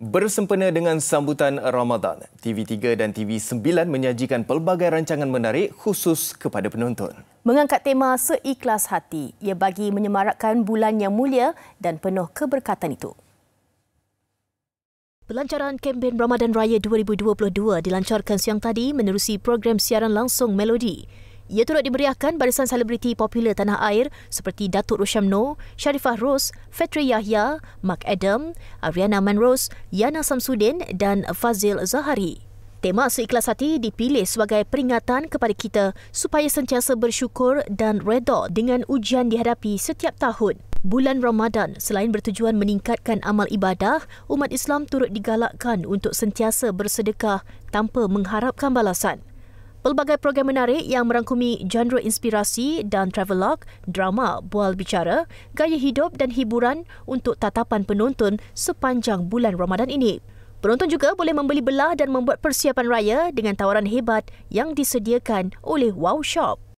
Bersempena dengan sambutan Ramadan, TV3 dan TV9 menyajikan pelbagai rancangan menarik khusus kepada penonton. Mengangkat tema seikhlas hati, ia bagi menyemarakkan bulan yang mulia dan penuh keberkatan itu. Pelancaran kempen Ramadan Raya 2022 dilancarkan siang tadi menerusi program siaran langsung Melodi. Ia turut diberiakan barisan selebriti popular tanah air seperti Datuk Rosham Noor, Sharifah Ros, Fetri Yahya, Mark Adam, Ariana Manrose, Yana Samsudin dan Fazil Zahari. Tema seikhlas hati dipilih sebagai peringatan kepada kita supaya sentiasa bersyukur dan reda dengan ujian dihadapi setiap tahun. Bulan Ramadan selain bertujuan meningkatkan amal ibadah, umat Islam turut digalakkan untuk sentiasa bersedekah tanpa mengharapkan balasan. Pelbagai program menarik yang merangkumi genre inspirasi dan travelogue, drama, bual bicara, gaya hidup dan hiburan untuk tatapan penonton sepanjang bulan Ramadan ini. Penonton juga boleh membeli belah dan membuat persiapan raya dengan tawaran hebat yang disediakan oleh Wow Shop.